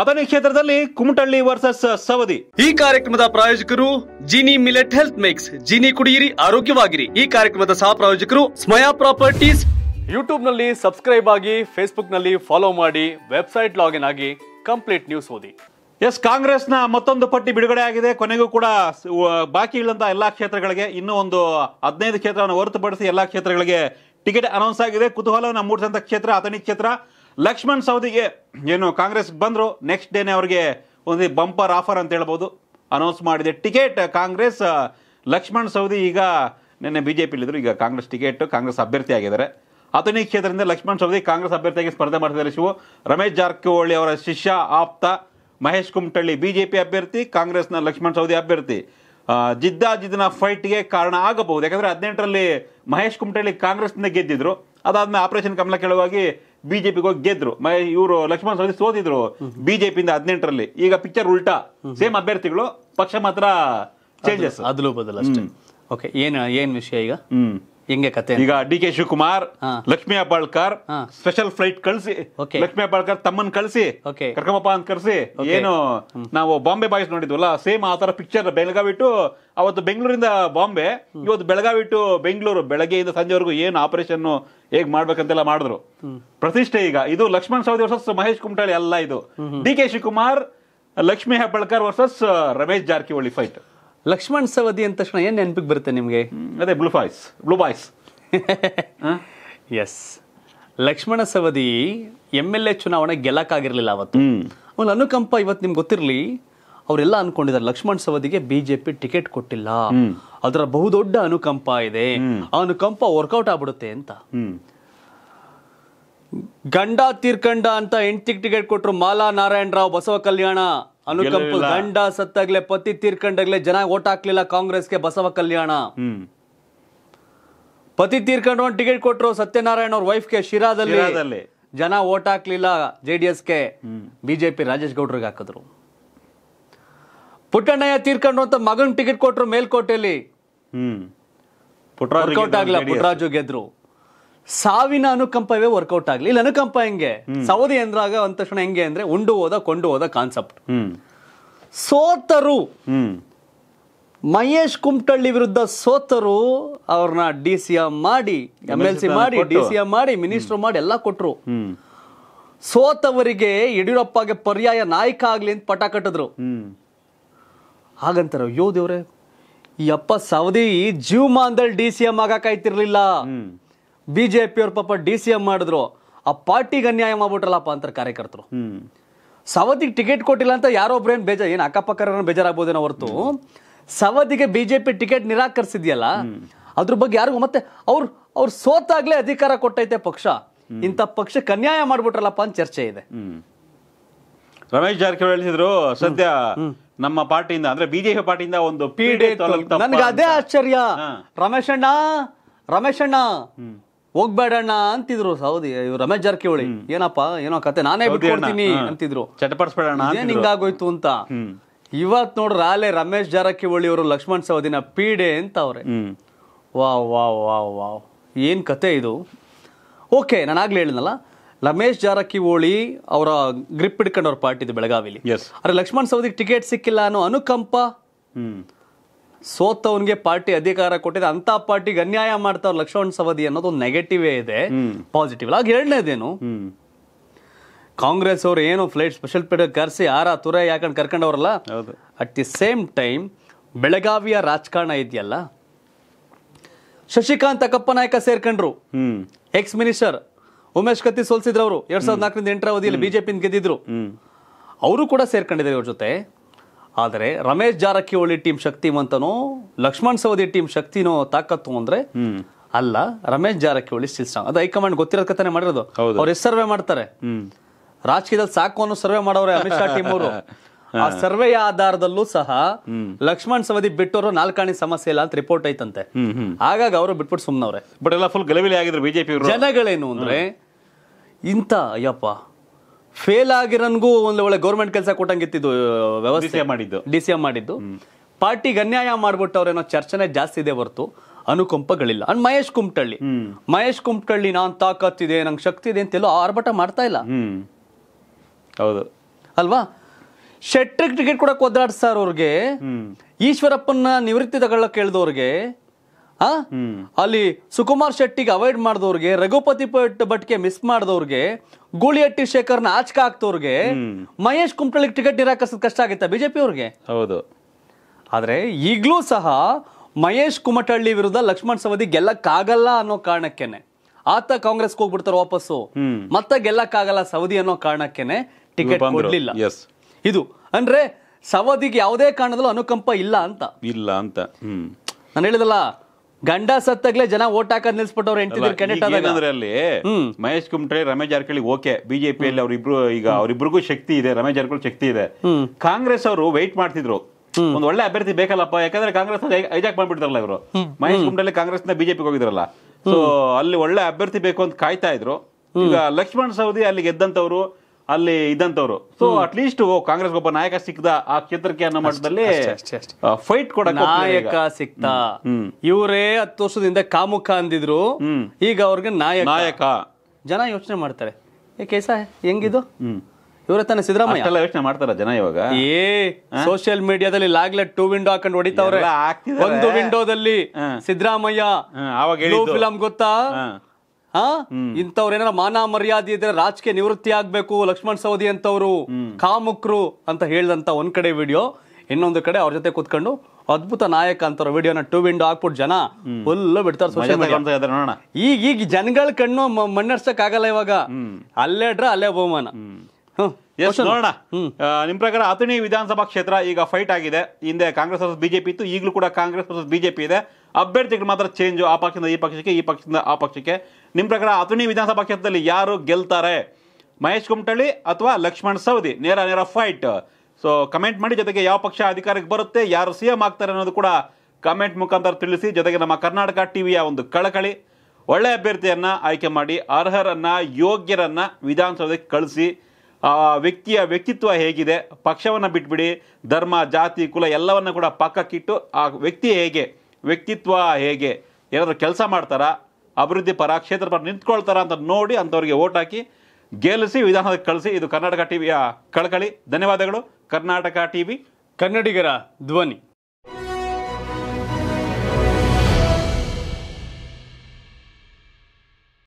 ಅಥಣಿ ಕ್ಷೇತ್ರದಲ್ಲಿ ಕುಮಟಳ್ಳಿ ವರ್ಸಸ್ ಸವದಿ ಈ ಕಾರ್ಯಕ್ರಮದ ಪ್ರಾಯೋಜಕರು Jini millet health mix Jini ಕುಡಿಯಿರಿ ಆರೋಗ್ಯವಾಗಿರಿ ಈ ಕಾರ್ಯಕ್ರಮದ ಸಹ ಪ್ರಾಯೋಜಕರು ಸ್ಮಯಾ ಪ್ರಾಪರ್ಟೀಸ್ ನಲ್ಲಿ ಸಬ್ಸ್ಕ್ರೈಬ್ ಆಗಿ ನಲ್ಲಿ ಫಾಲೋ ಮಾಡಿ ವೆಬ್ಸೈಟ್ ಲಾಗಿನ್ ಆಗಿ ಕಂಪ್ಲೀಟ್ ನ್ಯೂಸ್ ಓದಿ ಎಸ್ ಕಾಂಗ್ರೆಸ್ನ ಮತ್ತೊಂದು ಪಟ್ಟಿ ಬಿಡುಗಡೆ ಆಗಿದೆ ಕೊನೆಗೂ ಕೂಡ ಬಾಕಿ ಎಲ್ಲಾ ಎಲ್ಲಾ ಕ್ಷೇತ್ರಗಳಿಗೆ ಇನ್ನೂ ಒಂದು ಹದಿನೈದು ಕ್ಷೇತ್ರವನ್ನು ಹೊರತುಪಡಿಸಿ ಎಲ್ಲಾ ಕ್ಷೇತ್ರಗಳಿಗೆ ಟಿಕೆಟ್ ಅನೌನ್ಸ್ ಆಗಿದೆ ಕುತೂಹಲವನ್ನು ಮೂಡಿಸಿದಂಥ ಕ್ಷೇತ್ರ ಅಥಣಿ ಕ್ಷೇತ್ರ ಲಕ್ಷ್ಮಣ್ ಸೌದಿಗೆ ಏನು ಕಾಂಗ್ರೆಸ್ ಬಂದರು ನೆಕ್ಸ್ಟ್ ಡೇನೆ ಅವ್ರಿಗೆ ಒಂದು ಬಂಪರ್ ಆಫರ್ ಅಂತ ಹೇಳ್ಬೋದು ಅನೌನ್ಸ್ ಮಾಡಿದೆ ಟಿಕೆಟ್ ಕಾಂಗ್ರೆಸ್ ಲಕ್ಷ್ಮಣ್ ಸೌದಿ ಈಗ ನಿನ್ನೆ ಬಿ ಜೆ ಪಿಲಿದ್ರು ಈಗ ಕಾಂಗ್ರೆಸ್ ಟಿಕೆಟ್ ಕಾಂಗ್ರೆಸ್ ಅಭ್ಯರ್ಥಿ ಆಗಿದ್ದಾರೆ ಅಥಣಿ ಕ್ಷೇತ್ರದಿಂದ ಲಕ್ಷ್ಮಣ್ ಸೌದಿ ಕಾಂಗ್ರೆಸ್ ಅಭ್ಯರ್ಥಿಯಾಗಿ ಸ್ಪರ್ಧೆ ಮಾಡ್ತಿದ್ದಾರೆ ಶಿವ ರಮೇಶ್ ಜಾರಕಿಹೊಳಿ ಅವರ ಶಿಷ್ಯ ಆಪ್ತ Mahesh Kumatalli B J P ಅಭ್ಯರ್ಥಿ ಕಾಂಗ್ರೆಸ್ನ ಲಕ್ಷ್ಮಣ್ ಸೌದಿ ಅಭ್ಯರ್ಥಿ ಜಿದ್ದಾಜಿದ್ದಿನ ಫೈಟ್ಗೆ ಕಾರಣ ಆಗಬಹುದು ಯಾಕಂದರೆ ಹದಿನೆಂಟರಲ್ಲಿ ಮಹೇಶ್ ಕುಮಟಳ್ಳಿ ಕಾಂಗ್ರೆಸ್ನಿಂದ ಗೆದ್ದಿದ್ರು ಅದಾದಮೇಲೆ ಆಪರೇಷನ್ ಕಮಲ ಕೆಳವಾಗಿ ಬಿಜೆಪಿಗೆ ಹೋಗಿ ಗೆದ್ರು ಇವರು ಲಕ್ಷ್ಮಣ ಸವದಿ ಸೋತಿದ್ರು ಬಿಜೆಪಿಯಿಂದ ಹದಿನೆಂಟರಲ್ಲಿ ಈಗ ಪಿಕ್ಚರ್ ಉಲ್ಟಾ ಸೇಮ್ ಅಭ್ಯರ್ಥಿಗಳು ಪಕ್ಷ ಮಾತ್ರ ಚೇಂಜಸ್ ಅದಲು ಬದಲ ಅಷ್ಟೇ ಓಕೆ ಏನು ಏನು ವಿಷಯ ಈಗ ಹೆಂಗೆ ಕತೆ ಈಗ D K Shivakumar Lakshmi Hebbalkar special flight ಕಳಿಸಿ ಲಕ್ಷ್ಮೀ ಅಬ್ಬಾಳ್ಕರ್ ತಮ್ಮನ್ ಕಳಿಸಿ ಕರ್ಕಮಪ್ಪ ಅಂತ ಕರೆಸಿ ಏನು ನಾವು ಬಾಂಬೆ ಬಾಯ್ಸ್ ನೋಡಿದ್ವಲ್ಲ ಸೇಮ್ ಆತರ ಪಿಕ್ಚರ್ ಬೆಳಗಾವಿ ಟು ಅವತ್ತು ಬೆಂಗಳೂರಿಂದ ಬಾಂಬೆ ಇವತ್ತು ಬೆಳಗಾವಿ ಟು ಬೆಂಗಳೂರು ಬೆಳಗ್ಗೆಯಿಂದ ಸಂಜೆವರೆಗೂ ಏನು ಆಪರೇಷನ್ ಹೇಗ್ ಮಾಡ್ಬೇಕಂತೆಲ್ಲ ಮಾಡಿದ್ರು ಪ್ರತಿಷ್ಠೆ ಈಗ ಇದು ಲಕ್ಷ್ಮಣ್ ಸವದಿ ವರ್ಸಸ್ ಮಹೇಶ್ ಕುಮಟಳ್ಳಿ ಅಲ್ಲ ಇದು D K Shivakumar Lakshmi Hebbalkar versus Ramesh Jarkiholi fight Laxman Savadi ಅಂದ ತಕ್ಷಣ ಏನ್ ನೆನಪಿಗೆ ಬರುತ್ತೆ ನಿಮಗೆ ಅದೇ blue boys blue boys yes Laxman Savadi M L A ಚುನಾವಣೆ ಗೆಲ್ಲಕ್ಕಾಗಿರ್ಲಿಲ್ಲ ಅವತ್ತು ಅವನ ಅನುಕಂಪ ಇವತ್ತು ನಿಮ್ಗೆ ಗೊತ್ತಿರಲಿ ಅವರೆಲ್ಲ ಅನ್ಕೊಂಡಿದ್ದಾರೆ ಲಕ್ಷ್ಮಣ್ ಸವದಿಗೆ ಬಿಜೆಪಿ ಟಿಕೆಟ್ ಕೊಟ್ಟಿಲ್ಲ ಅದರ ಬಹುದೊಡ್ಡ ಅನುಕಂಪ ಇದೆ ಆ ಅನುಕಂಪ ವರ್ಕೌಟ್ ಆಗ್ಬಿಡುತ್ತೆ ಅಂತ ಗಂಡ ತೀರ್ಕಂಡ ಅಂತ ಹೆಂಡತಿಗೆ ಟಿಕೆಟ್ ಕೊಟ್ರು ಮಾಲಾ ನಾರಾಯಣ ರಾವ್ ಬಸವ ಕಲ್ಯಾಣ ಅನುಕಂಪ ಗಂಡ ಸತ್ತಾಗ್ಲೆ ಪತಿ ತೀರ್ಕಂಡಾಗ್ಲೆ ಜನ ಓಟ್ ಹಾಕ್ಲಿಲ್ಲ ಕಾಂಗ್ರೆಸ್ಗೆ ಬಸವ ಕಲ್ಯಾಣ ಪತಿ ತೀರ್ಕೊಂಡು ಒಂದು ಟಿಕೆಟ್ ಕೊಟ್ಟರು ಸತ್ಯನಾರಾಯಣ ಅವ್ರ ವೈಫ್ಗೆ ಶಿರಾದಲ್ಲಿ ಜನ ಓಟ್ ಹಾಕ್ಲಿಲ್ಲ ಜೆ ಡಿ ಎಸ್ಗೆ ಬಿಜೆಪಿ ರಾಜೇಶ್ ಗೌಡ್ರಿಗೆ ಹಾಕಿದ್ರು ಪುಟ್ಟಣ್ಣಯ್ಯ ತೀರ್ಕೊಂಡು ಅಂತ ಮಗನ್ ಟಿಕೆಟ್ ಕೊಟ್ರು ಮೇಲ್ಕೋಟೆಯಲ್ಲಿ ವರ್ಕೌಟ್ ಆಗ್ಲ ಪುಟ್ರಾಜು ಗೆದ್ರು ಸಾವಿನ ಅನುಕಂಪವೇ ವರ್ಕೌಟ್ ಆಗ್ಲಿ ಇಲ್ಲಿ ಅನುಕಂಪ ಹೆಂಗೆ ಸೌದಿ ಅಂದ್ರಾಗ ಅಂತ ತಕ್ಷಣ ಹೆಂಗೆ ಅಂದ್ರೆ ಉಂಡು ಹೋದ ಕೊಂಡು ಹೋದ ಕಾನ್ಸೆಪ್ಟ್ ಸೋತರು ಮಹೇಶ್ ಕುಮಟಳ್ಳಿ ವಿರುದ್ಧ ಸೋತರು ಅವ್ರನ್ನ ಡಿ ಸಿ ಎಂ ಮಾಡಿ ಎಂ ಎಲ್ ಸಿ ಮಾಡಿ ಡಿ ಸಿ ಎಂ ಮಾಡಿ ಮಿನಿಸ್ಟರ್ ಮಾಡಿ ಎಲ್ಲ ಕೊಟ್ರು ಸೋತವರಿಗೆ ಯಡಿಯೂರಪ್ಪಗೆ ಪರ್ಯಾಯ ನಾಯಕ ಆಗ್ಲಿ ಅಂತ ಪಟ ಕಟ್ಟಿದ್ರು ಹಾಗಂತಾರ ಅಯ್ಯೋ ದೇವ್ರೆ ಈ ಅಪ್ಪ ಸವದಿ ಜೀವಮಾನದಲ್ಲಿ ಡಿ ಸಿ ಎಂ ಆಗಕ್ಕಾಯ್ತಿರ್ಲಿಲ್ಲ ಬಿ ಜೆ ಅವ್ರ ಪಾಪ ಡಿ ಸಿ ಎಂ ಮಾಡಿದ್ರು ಆ ಪಾರ್ಟಿಗೆ ಅನ್ಯಾಯ ಮಾಡ್ಬಿಟ್ರಲ್ಲಪ್ಪ ಅಂತ ಕಾರ್ಯಕರ್ತರು ಸವದಿಗೆ ಟಿಕೆಟ್ ಕೊಟ್ಟಿಲ್ಲ ಅಂತ ಯಾರೊಬ್ರು ಏನು ಬೇಜಾರು ಏನು ಅಕ್ಕಪಕ್ಕ ಬೇಜಾರಾಗ್ಬೋದೇನೋ ಹೊರತು ಸವದಿಗೆ ಬಿ ಜೆ ಪಿ ಟಿಕೆಟ್ ನಿರಾಕರಿಸಿದ್ಯಲ್ಲ ಅದ್ರ ಬಗ್ಗೆ ಯಾರಿಗೂ ಮತ್ತೆ ಅವ್ರು ಅವ್ರು ಸೋತಾಗ್ಲೇ ಅಧಿಕಾರ ಕೊಟ್ಟೈತೆ ಪಕ್ಷ ಇಂಥ ಪಕ್ಷಕ್ಕೆ ಅನ್ಯಾಯ ಮಾಡ್ಬಿಟ್ರಲ್ಲಪ್ಪ ಅಂತ ಚರ್ಚೆ ಇದೆ ರಮೇಶ್ ಜಾರಕಿಹೊಳಿ ಹೇಳಿದ್ರು ಸದ್ಯ ನಮ್ಮ ಪಾರ್ಟಿಯಿಂದ ಅಂದ್ರೆ ಬಿಜೆಪಿ ಪಾರ್ಟಿಯಿಂದ ಒಂದು ಪೀಡೆ ನನ್ಗೆ ಅದೇ ಆಶ್ಚರ್ಯ ರಮೇಶ್ ಅಣ್ಣ ರಮೇಶ್ ಅಣ್ಣ ಹೋಗ್ಬೇಡಣ್ಣ ಅಂತಿದ್ರು ಸೌದಿ ರಮೇಶ್ ಜಾರಕಿಹೊಳಿ ಏನಪ್ಪ ಏನೋ ಕತೆ ನಾನೇ ಬಿಟ್ಕೊಡ್ತೀನಿ ಅಂತಿದ್ರು ಚಟಪಡಿಸ್ಬೇಡಣ್ಣ ಏನ್ ಹಿಂಗಾಗೋಯ್ತು ಅಂತ ಇವತ್ ನೋಡ್ರ ರಾಲೆ ರಮೇಶ್ ಜಾರಕಿಹೊಳಿ ಅವರು ಲಕ್ಷ್ಮಣ್ ಸವದಿನ ಪೀಡೆ ಅಂತ ಅವ್ರೆ ವಾವ್ ವಾವ್ ವಾವ್ ವಾವ್ ಏನ್ ಕತೆ ಇದು ಓಕೆ ನಾನು ಆಗ್ಲೇ ಹೇಳಿದ್ನಲ್ಲ ರಮೇಶ್ ಜಾರಕಿಹೊಳಿ ಅವರ ಗ್ರಿಪ್ ಪಾರ್ಟಿ ಪಾರ್ಟಿದು ಬೆಳಗಾವಿಲಿ ಅರೆ ಲಕ್ಷ್ಮಣ್ ಸವದಿಗೆ ಟಿಕೆಟ್ ಸಿಕ್ಕಿಲ್ಲ ಅನ್ನೋ ಅನುಕಂಪ ಸೋತವನ್ಗೆ ಪಾರ್ಟಿ ಅಧಿಕಾರ ಕೊಟ್ಟಿದೆ ಅಂತ ಪಾರ್ಟಿಗೆ ಅನ್ಯಾಯ ಮಾಡ್ತಾವ್ರ ಲಕ್ಷ್ಮಣ್ ಸವದಿ ಅನ್ನೋದು ಒಂದು ನೆಗೆಟಿವೇ ಇದೆ ಪಾಸಿಟಿವ್ ಆಗ ಎರಡನೇದೇನು ಕಾಂಗ್ರೆಸ್ ಅವರು ಏನು ಫ್ಲೈಟ್ ಸ್ಪೆಷಲ್ ಕರ್ಸಿ ಕರೆಸಿ ಯಾರ ತುರೆ ಯಾಕಂಡ್ ಕರ್ಕೊಂಡವ್ರಲ್ಲ ಅಟ್ ದಿ ಸೇಮ್ ಟೈಮ್ ಬೆಳಗಾವಿಯ ರಾಜಕಾರಣ ಇದೆಯಲ್ಲ ಶಶಿಕಾಂತ್ ನಾಯಕ ಸೇರ್ಕೊಂಡ್ರು ಎಕ್ಸ್ ಮಿನಿಸ್ಟರ್ ಉಮೇಶ್ ಕತ್ತಿ ಸೋಲ್ಸಿದ್ರು ಅವರು ಎರಡ್ ಸಾವಿರದ ನಾಲ್ಕರಿಂದ ಎಂಟರ ಅವಧಿಯಲ್ಲಿ ಬಿಜೆಪಿ ಗೆದ್ದಿದ್ರು ಅವರು ಕೂಡ ಸೇರ್ಕೊಂಡಿದ್ದಾರೆ ಇವ್ರ ಜೊತೆ ಆದರೆ ರಮೇಶ್ ಜಾರಕಿಹೊಳಿ ಟೀಮ್ ಶಕ್ತಿ ಶಕ್ತಿವಂತನೋ ಲಕ್ಷ್ಮಣ್ ಸವದಿ ಟೀಮ್ ಶಕ್ತಿನೋ ತಾಕತ್ತು ಅಂದ್ರೆ ಅಲ್ಲ ರಮೇಶ್ ಜಾರಕಿಹೊಳಿ ಸ್ಟಿಲ್ ಸ್ಟ್ರಾಂಗ್ ಅದು ಹೈಕಮಾಂಡ್ ಗೊತ್ತಿರೋ ಕಥನೆ ಮಾಡಿರೋದು ಅವ್ರು ಎಷ್ಟು ಸರ್ವೆ ಮಾಡ್ತಾರೆ ರಾಜಕೀಯದಲ್ಲಿ ಸಾಕು ಅನ್ನೋ ಸರ್ವೆ ಮಾಡೋರೆ ಅಮಿತ್ ಶಾ ಟೀಮ್ ಅವರು ಆ ಸರ್ವೆಯ ಆಧಾರದಲ್ಲೂ ಸಹ ಲಕ್ಷ್ಮಣ್ ಸವದಿ ಬಿಟ್ಟವರು ನಾಲ್ಕಾಣಿ ಸಮಸ್ಯೆ ಇಲ್ಲ ಅಂತ ರಿಪೋರ್ಟ್ ಐತಂತೆ ಹಾಗಾಗಿ ಅವರು ಬಿಟ್ಬಿಟ್ಟು ಸುಮ್ಮನವ್ರೆ ಬಟ್ ಎಲ್ಲ ಫುಲ್ ಗಲಭೆಲಿ ಆಗಿದ್ರು ಬಿಜೆಪಿ ಜನಗಳೇನು ಅಂದ್ರೆ ಇಂಥ ಅಯ್ಯಪ್ಪ ಫೇಲ್ ಆಗಿರೋನ್ಗೂ ಒಂದು ಒಳ್ಳೆ ಗೌರ್ಮೆಂಟ್ ಕೆಲಸ ಕೊಟ್ಟಂಗಿತ್ತಿದ್ದು ವ್ಯವಸ್ಥೆ ಮಾಡಿದ್ದು ಡಿ ಸಿ ಎಂ ಮಾಡಿದ್ದು ಪಾರ್ಟಿಗೆ ಅನ್ಯಾಯ ಮಾಡ್ಬಿಟ್ಟು ಅವ್ರೇನೋ ಚರ್ಚೆನೆ ಜಾಸ್ತಿ ಇದೆ ಹೊರತು ಅನುಕಂಪಗಳಿಲ್ಲ ಅಂಡ್ ಮಹೇಶ್ ಕುಮಟಳ್ಳಿ ಮಹೇಶ್ ಕುಮಟಳ್ಳಿ ನಾನು ತಾಕತ್ತಿದೆ ನಂಗೆ ಶಕ್ತಿ ಇದೆ ಅಂತೆಲ್ಲೋ ಆರ್ಭಟ ಮಾಡ್ತಾ ಇಲ್ಲ ಹೌದು ಅಲ್ವಾ ಶೆಟ್ರಿಕ್ ಟಿಕೆಟ್ ಕೊಡಕ್ಕೆ ಅವ್ರಿಗೆ ಈಶ್ವರಪ್ಪನ ನಿವೃತ್ತಿ ತಗಳ ಕೇಳಿದವ್ರಿಗೆ ಅಲ್ಲಿ ಸುಕುಮಾರ್ ಶೆಟ್ಟಿಗೆ ಅವಾಯ್ಡ್ ಮಾಡಿದವ್ರಿಗೆ ರಘುಪತಿ ಭಟ್ಗೆ ಮಿಸ್ ಮಾಡಿದವ್ರಿಗೆ ಗೂಳಿಹಟ್ಟಿ ಶೇಖರ್ನ ಆಚಕ ಹಾಕ್ತವ್ರಿಗೆ ಮಹೇಶ್ ಕುಮಟಳ್ಳಿ ಟಿಕೆಟ್ ನಿರಾಕರಿಸೋದು ಕಷ್ಟ ಆಗುತ್ತೆ ಬಿಜೆಪಿ ಅವ್ರಿಗೆ ಹೌದು ಆದ್ರೆ ಈಗಲೂ ಸಹ ಮಹೇಶ್ ಕುಮಟಳ್ಳಿ ವಿರುದ್ಧ ಲಕ್ಷ್ಮಣ್ ಸವದಿ ಗೆಲ್ಲಕ್ಕಾಗಲ್ಲ ಅನ್ನೋ ಕಾರಣಕ್ಕೇನೆ ಆತ ಕಾಂಗ್ರೆಸ್ಗೆ ಹೋಗ್ಬಿಡ್ತಾರೆ ವಾಪಸ್ಸು ಮತ್ತೆ ಗೆಲ್ಲಕ್ಕಾಗಲ್ಲ ಸವದಿ ಅನ್ನೋ ಕಾರಣಕ್ಕೇನೆ ಟಿಕೆಟ್ ಕೊಡ್ಲಿಲ್ಲ ಇದು ಅಂದ್ರೆ ಸವದಿಗೆ ಯಾವುದೇ ಕಾರಣದಲ್ಲೂ ಅನುಕಂಪ ಇಲ್ಲ ಅಂತ ಇಲ್ಲ ಅಂತ ನಾನು ಹೇಳಿದಲ್ಲ ಗಂಡ ಸತ್ತಾಗ್ಲೇ ಜನ ಓಟ್ ಹಾಕೋದ್ ನಿಲ್ಸ್ಬಿಟ್ಟವ್ರು ಎಂಟಿದ್ರು ಕ್ಯಾಂಡಿಡೇಟ್ ಆದಾಗ ಏನಂದ್ರೆ ಅಲ್ಲಿ ಮಹೇಶ್ ಕುಮಟ್ರೆ ರಮೇಶ್ ಜಾರಕಿಹೊಳಿ ಓಕೆ ಅಲ್ಲಿ ಅವ್ರಿಬ್ರು ಈಗ ಅವ್ರಿಬ್ರಿಗೂ ಶಕ್ತಿ ಇದೆ ರಮೇಶ್ ಜಾರಕಿಹೊಳಿ ಶಕ್ತಿ ಇದೆ ಕಾಂಗ್ರೆಸ್ ಅವರು ವೈಟ್ ಮಾಡ್ತಿದ್ರು ಒಂದ್ ಒಳ್ಳೆ ಅಭ್ಯರ್ಥಿ ಬೇಕಲ್ಲಪ್ಪ ಯಾಕಂದ್ರೆ ಕಾಂಗ್ರೆಸ್ ಐಜಾಕ್ ಮಾಡ್ಬಿಡ್ತಾರಲ್ಲ ಇವರು ಮಹೇಶ್ ಕುಮಟ್ರೆ ಕಾಂಗ್ರೆಸ್ ನ ಬಿಜೆಪಿಗೆ ಹೋಗಿದ್ರಲ್ಲ ಸೊ ಅಲ್ಲಿ ಒಳ್ಳೆ ಅಭ್ಯರ್ಥಿ ಬೇಕು ಅಂತ ಕಾಯ್ತಾ ಇದ್ರು ಈಗ ಲಕ್ಷ್ಮಣ್ ಸವದಿ ಅಲ್ಲಿ ಗೆದ್ದಂತವ್ರು ಅಲ್ಲಿ ಇದ್ದಂತವ್ರು ಸೊ ಅಟ್ ಲೀಸ್ಟ್ ಕಾಂಗ್ರೆಸ್ ಒಬ್ಬ ನಾಯಕ ಸಿಕ್ಕದ ಆ ಕ್ಷೇತ್ರಕ್ಕೆ ಅನ್ನೋ ಮಟ್ಟದಲ್ಲಿ ಫೈಟ್ ಕೊಡ ನಾಯಕ ಸಿಕ್ತ ಇವರೇ ಹತ್ತು ವರ್ಷದಿಂದ ಕಾಮುಖ ಅಂದಿದ್ರು ಈಗ ಅವ್ರಿಗೆ ನಾಯಕ ನಾಯಕ ಜನ ಯೋಚನೆ ಮಾಡ್ತಾರೆ ಏ ಕೇಸ ಹೆಂಗಿದು ಇವರ ತಾನೆ ಸಿದ್ದರಾಮಯ್ಯ ಎಲ್ಲ ಯೋಚನೆ ಮಾಡ್ತಾರ ಜನ ಇವಾಗ ಏ ಸೋಷಿಯಲ್ ಮೀಡಿಯಾದಲ್ಲಿ ಲಾಗ್ಲೆ ಟೂ ವಿಂಡೋ ಹಾಕೊಂಡು ಹೊಡಿತಾವ್ರೆ ಒಂದು ವಿಂಡೋದಲ್ಲಿ ಸಿದ್ದರಾಮಯ್ಯ ಫಿಲಂ ಗೊತ್ತಾ ಹಾ ಏನಾರ ಮಾನ ಮರ್ಯಾದೆ ಇದ್ರೆ ರಾಜಕೀಯ ನಿವೃತ್ತಿ ಆಗ್ಬೇಕು ಲಕ್ಷ್ಮಣ್ ಸವದಿ ಅಂತವ್ರು ಕಾಮುಕ್ರು ಅಂತ ಹೇಳಿದಂತ ಒಂದ್ ಕಡೆ ವಿಡಿಯೋ ಇನ್ನೊಂದು ಕಡೆ ಅವ್ರ ಜೊತೆ ಕುತ್ಕೊಂಡು ಅದ್ಭುತ ನಾಯಕ ಅಂತ ವಿಡಿಯೋನ ಟೂ ವಿಂಡೋ ಹಾಕ್ಬಿಟ್ಟು ಜನ ಫುಲ್ ಬಿಡ್ತಾರೆ ಈಗ ಈಗ ಜನಗಳ ಕಣ್ಣು ಮಣ್ಣರ್ಸಕ್ ಆಗಲ್ಲ ಇವಾಗ ಅಲ್ಲೇಡ್ರ ಅಲ್ಲೇ ಬಹುಮಾನ ನೋಡೋಣ ನಿಮ್ ಪ್ರಕಾರ ಅಥಣಿ ವಿಧಾನಸಭಾ ಕ್ಷೇತ್ರ ಈಗ ಫೈಟ್ ಆಗಿದೆ ಹಿಂದೆ ಕಾಂಗ್ರೆಸ್ ವರ್ಸಸ್ ಬಿಜೆಪಿ ಇತ್ತು ಈಗಲೂ ಕೂಡ ಕಾಂಗ್ರೆಸ್ ವರ್ಸಸ್ ಬಿಜೆಪಿ ಇದೆ ಅಭ್ಯರ್ಥಿಗಳು ಮಾತ್ರ ಚೇಂಜು ಆ ಪಕ್ಷದಿಂದ ಈ ಪಕ್ಷಕ್ಕೆ ಈ ಪಕ್ಷದಿಂದ ಆ ಪಕ್ಷಕ್ಕೆ ನಿಮ್ಮ ಪ್ರಕಾರ ಅಥಣಿ ವಿಧಾನಸಭಾ ಕ್ಷೇತ್ರದಲ್ಲಿ ಯಾರು ಗೆಲ್ತಾರೆ ಮಹೇಶ್ ಕುಮಟಳ್ಳಿ ಅಥವಾ ಲಕ್ಷ್ಮಣ್ ಸವದಿ ನೇರ ನೇರ ಫೈಟ್ ಸೊ ಕಮೆಂಟ್ ಮಾಡಿ ಜೊತೆಗೆ ಯಾವ ಪಕ್ಷ ಅಧಿಕಾರಕ್ಕೆ ಬರುತ್ತೆ ಯಾರು ಸಿ ಎಂ ಆಗ್ತಾರೆ ಅನ್ನೋದು ಕೂಡ ಕಮೆಂಟ್ ಮುಖಾಂತರ ತಿಳಿಸಿ ಜೊತೆಗೆ ನಮ್ಮ ಕರ್ನಾಟಕ ಟಿವಿಯ ಒಂದು ಕಳಕಳಿ ಒಳ್ಳೆ ಅಭ್ಯರ್ಥಿಯನ್ನು ಆಯ್ಕೆ ಮಾಡಿ ಅರ್ಹರನ್ನು ಯೋಗ್ಯರನ್ನು ವಿಧಾನಸೌಧಕ್ಕೆ ಕಳಿಸಿ ಆ ವ್ಯಕ್ತಿಯ ವ್ಯಕ್ತಿತ್ವ ಹೇಗಿದೆ ಪಕ್ಷವನ್ನು ಬಿಟ್ಬಿಡಿ ಧರ್ಮ ಜಾತಿ ಕುಲ ಎಲ್ಲವನ್ನು ಕೂಡ ಪಕ್ಕಕ್ಕಿಟ್ಟು ಆ ವ್ಯಕ್ತಿ ಹೇಗೆ ವ್ಯಕ್ತಿತ್ವ ಹೇಗೆ ಏನಾದರೂ ಕೆಲಸ ಮಾಡ್ತಾರಾ ಅಭಿವೃದ್ಧಿ ಪರ ಕ್ಷೇತ್ರ ಪರ ನಿಂತ್ಕೊಳ್ತಾರ ಅಂತ ನೋಡಿ ಅಂಥವ್ರಿಗೆ ಓಟ್ ಹಾಕಿ ಗೆಲ್ಲಿಸಿ ವಿಧಾನಕ್ಕೆ ಕಳಿಸಿ ಇದು ಕರ್ನಾಟಕ ಟಿವಿಯ ಕಳಕಳಿ ಧನ್ಯವಾದಗಳು ಕರ್ನಾಟಕ ಟಿವಿ ಕನ್ನಡಿಗರ ಧ್ವನಿ